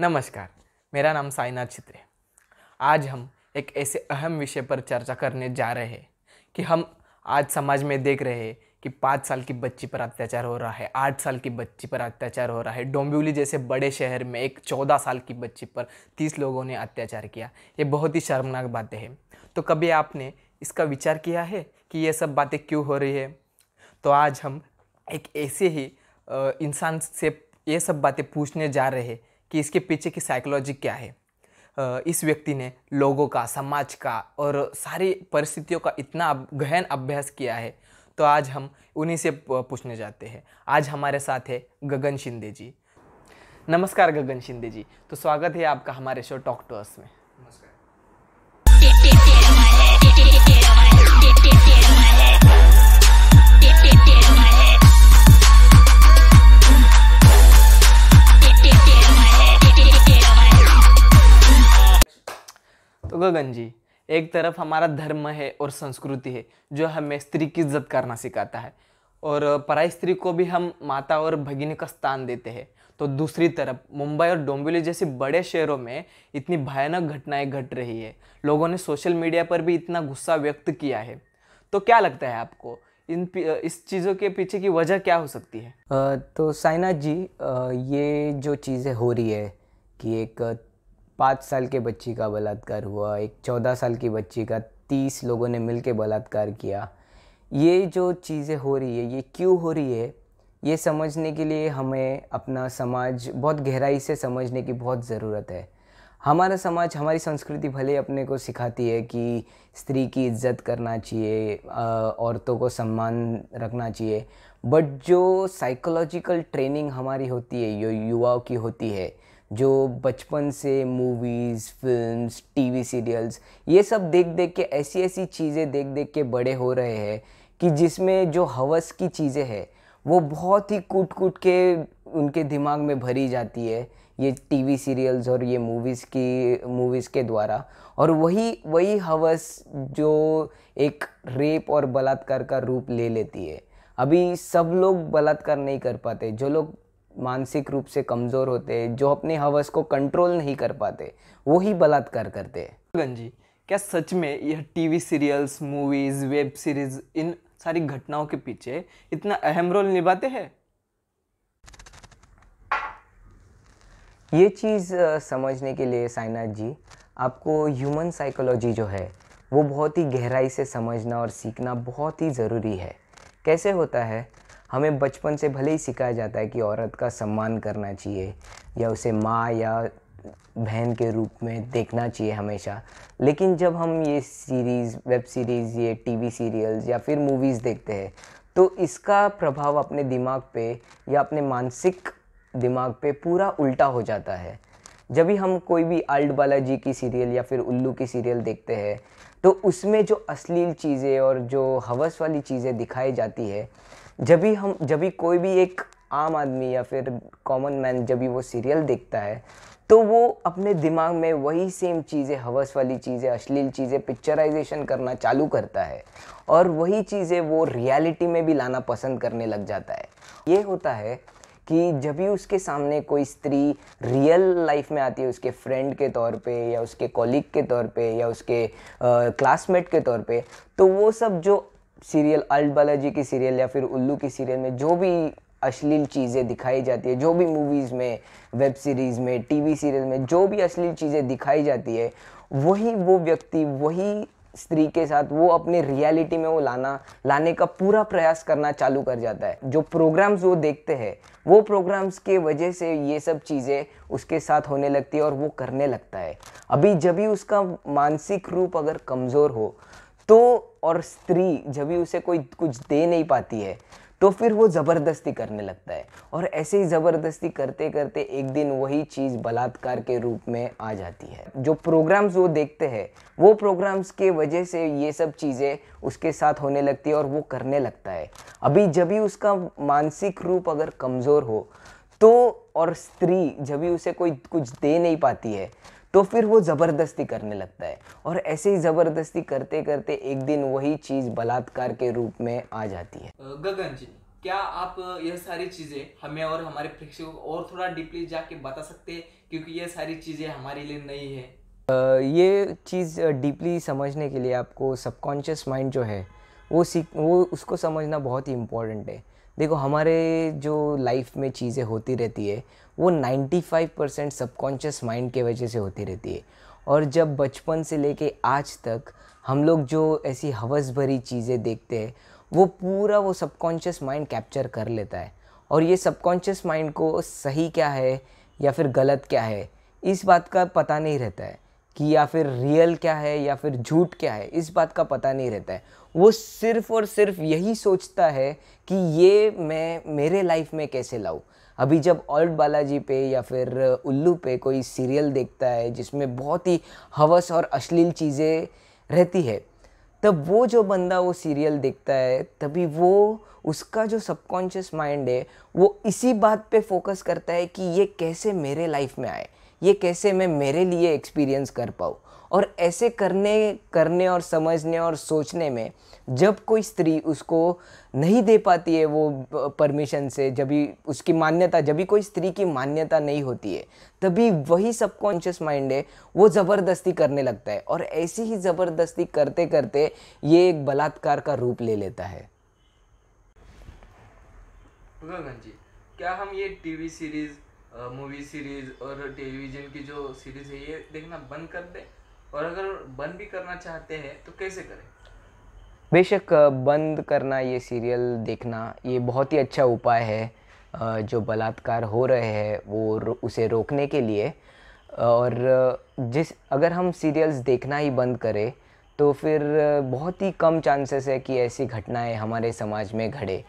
नमस्कार मेरा नाम साइनाथ छित्रे आज हम एक ऐसे अहम विषय पर चर्चा करने जा रहे हैं कि हम आज समाज में देख रहे हैं कि पाँच साल की बच्ची पर अत्याचार हो रहा है आठ साल की बच्ची पर अत्याचार हो रहा है डोंबिवली जैसे बड़े शहर में एक चौदह साल की बच्ची पर तीस लोगों ने अत्याचार किया ये बहुत ही शर्मनाक बातें हैं तो कभी आपने इसका विचार किया है कि ये सब बातें क्यों हो रही है तो आज हम एक ऐसे ही इंसान से ये सब बातें पूछने जा रहे हैं कि इसके पीछे की साइकोलॉजी क्या है इस व्यक्ति ने लोगों का समाज का और सारी परिस्थितियों का इतना गहन अभ्यास किया है तो आज हम उन्हीं से पूछने जाते हैं आज हमारे साथ है गगन शिंदे जी नमस्कार गगन शिंदे जी तो स्वागत है आपका हमारे शो टॉक टू अस में जी एक तरफ हमारा धर्म है और संस्कृति है जो हमें स्त्री की इज्जत करना सिखाता है और पराई स्त्री को भी हम माता और भगिनी का स्थान देते हैं तो दूसरी तरफ मुंबई और डोंबिवली जैसे बड़े शहरों में इतनी भयानक घटनाएं घट रही है लोगों ने सोशल मीडिया पर भी इतना गुस्सा व्यक्त किया है तो क्या लगता है आपको इन इस चीज़ों के पीछे की वजह क्या हो सकती है तो साइनाथ जी ये जो चीज़ें हो रही है कि एक पाँच साल के बच्ची का बलात्कार हुआ एक चौदह साल की बच्ची का तीस लोगों ने मिल बलात्कार किया ये जो चीज़ें हो रही है ये क्यों हो रही है ये समझने के लिए हमें अपना समाज बहुत गहराई से समझने की बहुत ज़रूरत है हमारा समाज हमारी संस्कृति भले अपने को सिखाती है कि स्त्री की इज्जत करना चाहिए औरतों को सम्मान रखना चाहिए बट जो साइकोलॉजिकल ट्रेनिंग हमारी होती है जो युवाओं की होती है जो बचपन से मूवीज़ फिल्म्स टीवी सीरियल्स ये सब देख देख के ऐसी ऐसी चीज़ें देख देख के बड़े हो रहे हैं कि जिसमें जो हवस की चीज़ें हैं वो बहुत ही कूट कूट के उनके दिमाग में भरी जाती है ये टीवी सीरियल्स और ये मूवीज़ की मूवीज़ के द्वारा और वही वही हवस जो एक रेप और बलात्कार का रूप ले लेती है अभी सब लोग बलात्कार नहीं कर पाते जो लोग मानसिक रूप से कमज़ोर होते हैं जो अपने हवस को कंट्रोल नहीं कर पाते वो ही बलात्कार करते हैं जी क्या सच में यह TV serials movies web series इन सारी घटनाओं के पीछे इतना अहम रोल निभाते हैं ये चीज़ समझने के लिए साइनाथ जी आपको ह्यूमन साइकोलॉजी जो है वो बहुत ही गहराई से समझना और सीखना बहुत ही ज़रूरी है कैसे होता है हमें बचपन से भले ही सिखाया जाता है कि औरत का सम्मान करना चाहिए या उसे माँ या बहन के रूप में देखना चाहिए हमेशा लेकिन जब हम ये सीरीज़ वेब सीरीज़ ये टीवी सीरियल्स या फिर मूवीज़ देखते हैं तो इसका प्रभाव अपने दिमाग पे या अपने मानसिक दिमाग पे पूरा उल्टा हो जाता है जब भी हम कोई भी अल्ट बालाजी की सीरियल या फिर उल्लू की सीरियल देखते हैं तो उसमें जो अश्लील चीज़ें और जो हवस वाली चीज़ें दिखाई जाती है जब भी हम जब भी कोई भी एक आम आदमी या फिर कॉमन मैन जब भी वो सीरियल देखता है तो वो अपने दिमाग में वही सेम चीज़ें हवस वाली चीज़ें अश्लील चीज़ें पिक्चराइजेशन करना चालू करता है और वही चीज़ें वो रियलिटी में भी लाना पसंद करने लग जाता है ये होता है कि जब भी उसके सामने कोई स्त्री रियल लाइफ में आती है उसके फ्रेंड के तौर पे या उसके कॉलीग के तौर पे या उसके क्लासमेट के तौर पे तो वो सब जो सीरियल अल्ट बालाजी की सीरियल या फिर उल्लू की सीरियल में जो भी अश्लील चीज़ें दिखाई जाती है जो भी मूवीज़ में वेब सीरीज़ में टीवी सीरियल में जो भी अश्लील चीज़ें दिखाई जाती है वही वो व्यक्ति वही स्त्री के साथ वो अपने रियलिटी में वो लाना लाने का पूरा प्रयास करना चालू कर जाता है जो प्रोग्राम्स वो देखते हैं वो प्रोग्राम्स के वजह से ये सब चीज़ें उसके साथ होने लगती है और वो करने लगता है अभी जब भी उसका मानसिक रूप अगर कमज़ोर हो तो और स्त्री जब भी उसे कोई कुछ दे नहीं पाती है तो फिर वो ज़बरदस्ती करने लगता है और ऐसे ही ज़बरदस्ती करते करते एक दिन वही चीज़ बलात्कार के रूप में आ जाती है जो प्रोग्राम्स वो देखते हैं वो प्रोग्राम्स के वजह से ये सब चीज़ें उसके साथ होने लगती है और वो करने लगता है अभी जब भी उसका मानसिक रूप अगर कमज़ोर हो तो और स्त्री जब भी उसे कोई कुछ दे नहीं पाती है तो फिर वो ज़बरदस्ती करने लगता है और ऐसे ही ज़बरदस्ती करते करते एक दिन वही चीज़ बलात्कार के रूप में आ जाती है गगन जी क्या आप यह सारी चीज़ें हमें और हमारे प्रेक्षकों को और थोड़ा डीपली जाके बता सकते हैं क्योंकि यह सारी चीज़ें हमारे लिए नई है ये चीज़ डीपली समझने के लिए आपको सबकॉन्शियस माइंड जो है वो सीख वो उसको समझना बहुत ही इम्पोर्टेंट है देखो हमारे जो लाइफ में चीज़ें होती रहती है वो 95 परसेंट सबकॉन्शियस माइंड के वजह से होती रहती है और जब बचपन से लेके आज तक हम लोग जो ऐसी हवस भरी चीज़ें देखते हैं वो पूरा वो सबकॉन्शियस माइंड कैप्चर कर लेता है और ये सबकॉन्शियस माइंड को सही क्या है या फिर गलत क्या है इस बात का पता नहीं रहता है कि या फिर रियल क्या है या फिर झूठ क्या है इस बात का पता नहीं रहता है वो सिर्फ़ और सिर्फ यही सोचता है कि ये मैं मेरे लाइफ में कैसे लाऊँ अभी जब ऑल्ट बालाजी पे या फिर उल्लू पे कोई सीरियल देखता है जिसमें बहुत ही हवस और अश्लील चीज़ें रहती है तब वो जो बंदा वो सीरियल देखता है तभी वो उसका जो सबकॉन्शियस माइंड है वो इसी बात पे फोकस करता है कि ये कैसे मेरे लाइफ में आए ये कैसे मैं मेरे लिए एक्सपीरियंस कर पाऊँ और ऐसे करने करने और समझने और सोचने में जब कोई स्त्री उसको नहीं दे पाती है वो परमिशन से जब भी उसकी मान्यता जब भी कोई स्त्री की मान्यता नहीं होती है तभी वही सबकॉन्शियस माइंड है वो ज़बरदस्ती करने लगता है और ऐसी ही ज़बरदस्ती करते करते ये एक बलात्कार का रूप ले लेता है जी क्या हम ये टीवी सीरीज़ मूवी सीरीज़ और टेलीविज़न की जो सीरीज़ है ये देखना बंद कर दें और अगर बंद भी करना चाहते हैं तो कैसे करें बेशक बंद करना ये सीरियल देखना ये बहुत ही अच्छा उपाय है जो बलात्कार हो रहे हैं वो उसे रोकने के लिए और जिस अगर हम सीरियल्स देखना ही बंद करें तो फिर बहुत ही कम चांसेस है कि ऐसी घटनाएं हमारे समाज में घड़े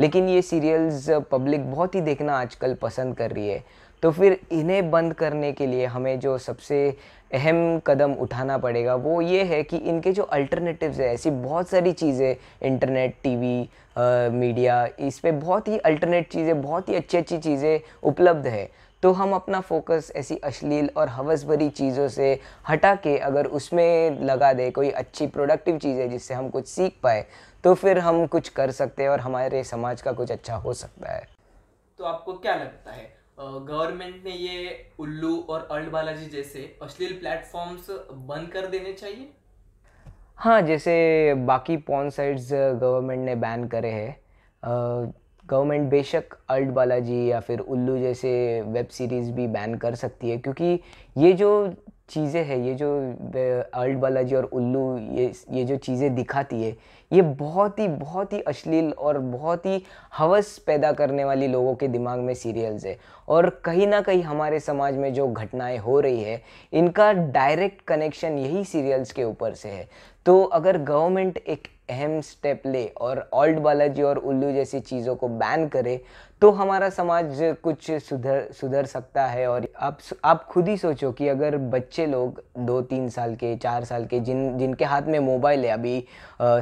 लेकिन ये सीरियल्स पब्लिक बहुत ही देखना आजकल पसंद कर रही है तो फिर इन्हें बंद करने के लिए हमें जो सबसे अहम कदम उठाना पड़ेगा वो ये है कि इनके जो अल्टरनेटिव्स है ऐसी बहुत सारी चीज़ें इंटरनेट टीवी मीडिया इस पर बहुत ही अल्टरनेट चीज़ें बहुत ही अच्छी अच्छी चीज़ें उपलब्ध है तो हम अपना फोकस ऐसी अश्लील और हवस भरी चीज़ों से हटा के अगर उसमें लगा दे कोई अच्छी प्रोडक्टिव चीज़ है जिससे हम कुछ सीख पाए तो फिर हम कुछ कर सकते हैं और हमारे समाज का कुछ अच्छा हो सकता है तो आपको क्या लगता है गवर्नमेंट ने ये उल्लू और अल्ड बालाजी जैसे अश्लील प्लेटफॉर्म्स बंद कर देने चाहिए हाँ जैसे बाकी पॉन साइट्स गवर्नमेंट ने बैन करे हैं गवर्नमेंट बेशक अल्ट बालाजी या फिर उल्लू जैसे वेब सीरीज़ भी बैन कर सकती है क्योंकि ये जो चीज़ें हैं ये जो अर्ल्ड बालाजी और उल्लू ये ये जो चीज़ें दिखाती है ये बहुत ही बहुत ही अश्लील और बहुत ही हवस पैदा करने वाली लोगों के दिमाग में सीरियल्स है और कहीं ना कहीं हमारे समाज में जो घटनाएं हो रही है इनका डायरेक्ट कनेक्शन यही सीरियल्स के ऊपर से है तो अगर गवर्नमेंट एक अहम स्टेप ले और ऑल्ट बालाजी और उल्लू जैसी चीज़ों को बैन करे तो हमारा समाज कुछ सुधर सुधर सकता है और आप आप खुद ही सोचो कि अगर बच्चे लोग दो तीन साल के चार साल के जिन जिनके हाथ में मोबाइल है अभी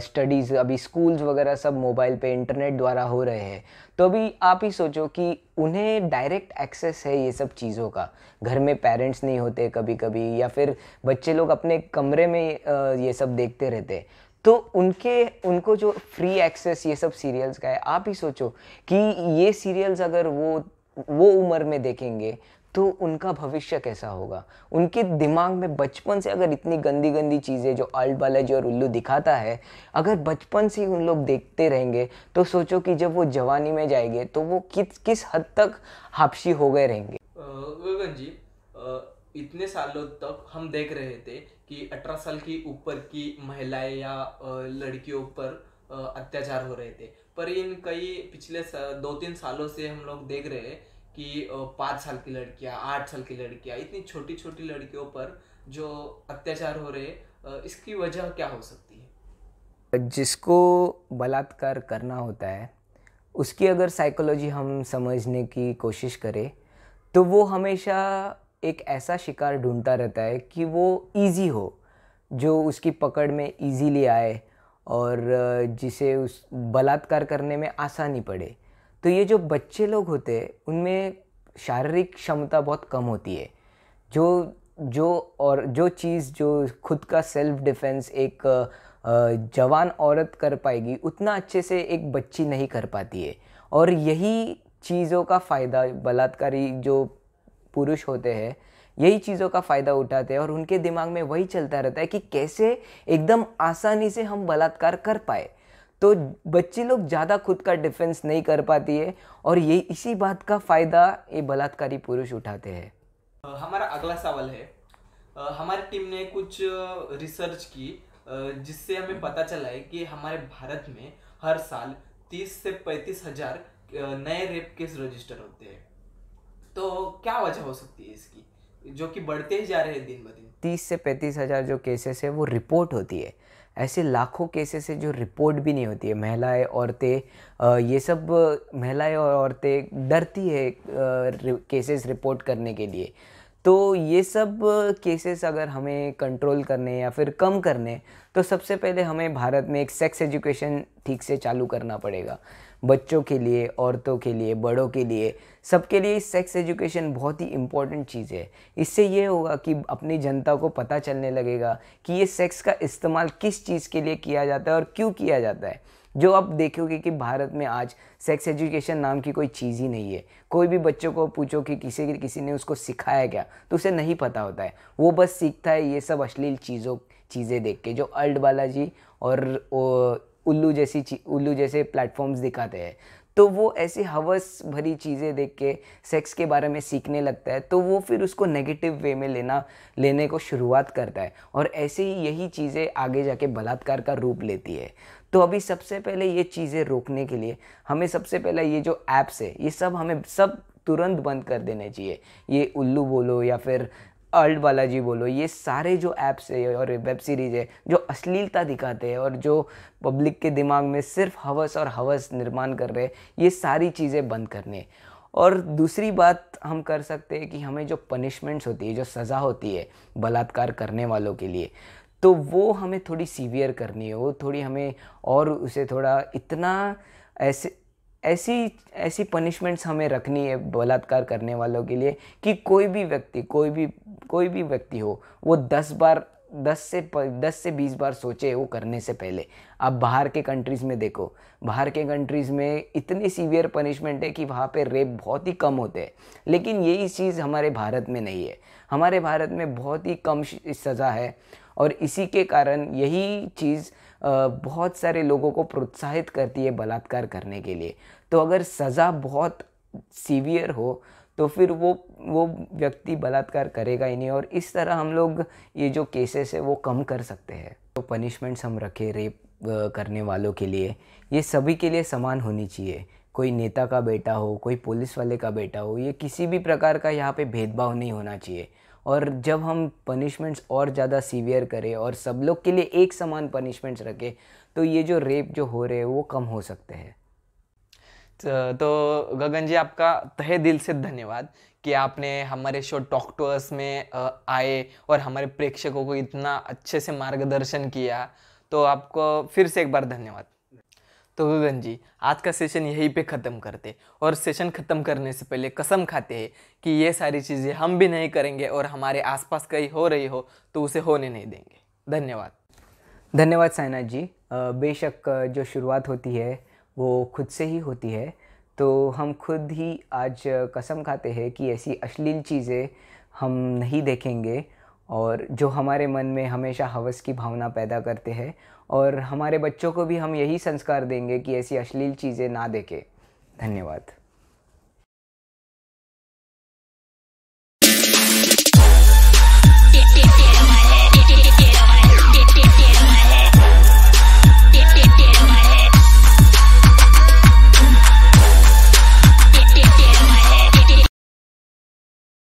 स्टडीज़ अभी स्कूल्स वगैरह सब मोबाइल पे इंटरनेट द्वारा हो रहे हैं तो अभी आप ही सोचो कि उन्हें डायरेक्ट एक्सेस है ये सब चीज़ों का घर में पेरेंट्स नहीं होते कभी कभी या फिर बच्चे लोग अपने कमरे में ये सब देखते रहते हैं तो उनके उनको जो फ्री एक्सेस ये सब सीरियल्स का है आप ही सोचो कि ये सीरियल्स अगर वो वो उम्र में देखेंगे तो उनका भविष्य कैसा होगा उनके दिमाग में बचपन से अगर इतनी गंदी गंदी चीज़ें जो आल्ट बालाजी और उल्लू दिखाता है अगर बचपन से उन लोग देखते रहेंगे तो सोचो कि जब वो जवानी में जाएंगे तो वो किस किस हद तक हापसी हो गए रहेंगे आ... इतने सालों तक हम देख रहे थे कि अठारह साल की ऊपर की महिलाएं या लड़कियों पर अत्याचार हो रहे थे पर इन कई पिछले दो तीन सालों से हम लोग देख रहे हैं कि पाँच साल की लड़कियां आठ साल की लड़कियां इतनी छोटी छोटी लड़कियों पर जो अत्याचार हो रहे इसकी वजह क्या हो सकती है जिसको बलात्कार करना होता है उसकी अगर साइकोलॉजी हम समझने की कोशिश करें तो वो हमेशा एक ऐसा शिकार ढूंढता रहता है कि वो इजी हो जो उसकी पकड़ में इजीली आए और जिसे उस बलात्कार करने में आसानी पड़े तो ये जो बच्चे लोग होते हैं उनमें शारीरिक क्षमता बहुत कम होती है जो जो और जो चीज़ जो खुद का सेल्फ डिफेंस एक जवान औरत कर पाएगी उतना अच्छे से एक बच्ची नहीं कर पाती है और यही चीज़ों का फ़ायदा बलात्कारी जो पुरुष होते हैं यही चीज़ों का फ़ायदा उठाते हैं और उनके दिमाग में वही चलता रहता है कि कैसे एकदम आसानी से हम बलात्कार कर पाए तो बच्चे लोग ज़्यादा खुद का डिफेंस नहीं कर पाती है और ये इसी बात का फ़ायदा ये बलात्कारी पुरुष उठाते हैं हमारा अगला सवाल है हमारी टीम ने कुछ रिसर्च की जिससे हमें पता चला है कि हमारे भारत में हर साल तीस से पैंतीस हजार नए रेप केस रजिस्टर होते हैं तो क्या वजह हो सकती है इसकी जो कि बढ़ते ही जा रहे हैं दिन ब दिन तीस से पैंतीस हज़ार जो केसेस है वो रिपोर्ट होती है ऐसे लाखों केसेस है जो रिपोर्ट भी नहीं होती है महिलाएं औरतें ये सब महिलाएं और औरतें डरती है केसेस रिपोर्ट करने के लिए तो ये सब केसेस अगर हमें कंट्रोल करने या फिर कम करने तो सबसे पहले हमें भारत में एक सेक्स एजुकेशन ठीक से चालू करना पड़ेगा बच्चों के लिए औरतों के लिए बड़ों के लिए सबके लिए सेक्स एजुकेशन बहुत ही इम्पॉर्टेंट चीज़ है इससे ये होगा कि अपनी जनता को पता चलने लगेगा कि ये सेक्स का इस्तेमाल किस चीज़ के लिए किया जाता है और क्यों किया जाता है जो आप देखोगे कि भारत में आज सेक्स एजुकेशन नाम की कोई चीज़ ही नहीं है कोई भी बच्चों को पूछो कि किसी किसी ने उसको सिखाया क्या तो उसे नहीं पता होता है वो बस सीखता है ये सब अश्लील चीज़ों चीज़ें देख के जो अल्ट बालाजी और उल्लू जैसी उल्लू जैसे प्लेटफॉर्म्स दिखाते हैं तो वो ऐसी हवस भरी चीज़ें देख के सेक्स के बारे में सीखने लगता है तो वो फिर उसको नेगेटिव वे में लेना लेने को शुरुआत करता है और ऐसे ही यही चीज़ें आगे जाके बलात्कार का रूप लेती है तो अभी सबसे पहले ये चीज़ें रोकने के लिए हमें सबसे पहले ये जो ऐप्स है ये सब हमें सब तुरंत बंद कर देने चाहिए ये उल्लू बोलो या फिर अल्ट बालाजी बोलो ये सारे जो ऐप्स है और वेब सीरीज़ है जो अश्लीलता दिखाते हैं और जो पब्लिक के दिमाग में सिर्फ हवस और हवस निर्माण कर रहे हैं ये सारी चीज़ें बंद करनी है और दूसरी बात हम कर सकते हैं कि हमें जो पनिशमेंट्स होती है जो सज़ा होती है बलात्कार करने वालों के लिए तो वो हमें थोड़ी सीवियर करनी है वो थोड़ी हमें और उसे थोड़ा इतना ऐसे ऐसी ऐसी पनिशमेंट्स हमें रखनी है बलात्कार करने वालों के लिए कि कोई भी व्यक्ति कोई भी कोई भी व्यक्ति हो वो दस बार दस से दस से बीस बार सोचे वो करने से पहले आप बाहर के कंट्रीज़ में देखो बाहर के कंट्रीज़ में इतनी सीवियर पनिशमेंट है कि वहाँ पे रेप बहुत ही कम होते हैं लेकिन यही चीज़ हमारे भारत में नहीं है हमारे भारत में बहुत ही कम सज़ा है और इसी के कारण यही चीज़ बहुत सारे लोगों को प्रोत्साहित करती है बलात्कार करने के लिए तो अगर सज़ा बहुत सीवियर हो तो फिर वो वो व्यक्ति बलात्कार करेगा ही नहीं और इस तरह हम लोग ये जो केसेस है वो कम कर सकते हैं तो पनिशमेंट्स हम रखें रेप करने वालों के लिए ये सभी के लिए समान होनी चाहिए कोई नेता का बेटा हो कोई पुलिस वाले का बेटा हो ये किसी भी प्रकार का यहाँ पे भेदभाव नहीं होना चाहिए और जब हम पनिशमेंट्स और ज़्यादा सीवियर करें और सब लोग के लिए एक समान पनिशमेंट्स रखें तो ये जो रेप जो हो रहे हैं वो कम हो सकते हैं तो, तो गगन जी आपका तहे दिल से धन्यवाद कि आपने हमारे शो टॉक टू अस में आए और हमारे प्रेक्षकों को इतना अच्छे से मार्गदर्शन किया तो आपको फिर से एक बार धन्यवाद तो गगन जी आज का सेशन यहीं पे ख़त्म करते और सेशन ख़त्म करने से पहले कसम खाते हैं कि ये सारी चीज़ें हम भी नहीं करेंगे और हमारे आसपास कहीं हो रही हो तो उसे होने नहीं देंगे धन्यवाद धन्यवाद साइना जी बेशक जो शुरुआत होती है वो खुद से ही होती है तो हम खुद ही आज कसम खाते हैं कि ऐसी अश्लील चीज़ें हम नहीं देखेंगे और जो हमारे मन में हमेशा हवस की भावना पैदा करते हैं और हमारे बच्चों को भी हम यही संस्कार देंगे कि ऐसी अश्लील चीज़ें ना देखें धन्यवाद